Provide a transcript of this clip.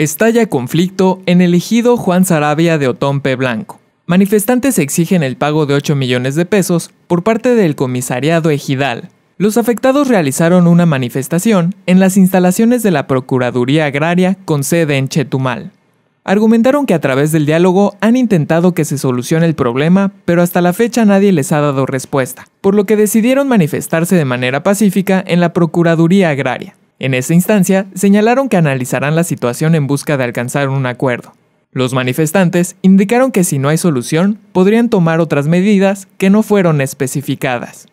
Estalla conflicto en el ejido Juan Sarabia de Otompe Blanco. Manifestantes exigen el pago de 8 millones de pesos por parte del comisariado ejidal. Los afectados realizaron una manifestación en las instalaciones de la Procuraduría Agraria con sede en Chetumal. Argumentaron que a través del diálogo han intentado que se solucione el problema, pero hasta la fecha nadie les ha dado respuesta, por lo que decidieron manifestarse de manera pacífica en la Procuraduría Agraria. En esa instancia, señalaron que analizarán la situación en busca de alcanzar un acuerdo. Los manifestantes indicaron que si no hay solución, podrían tomar otras medidas que no fueron especificadas.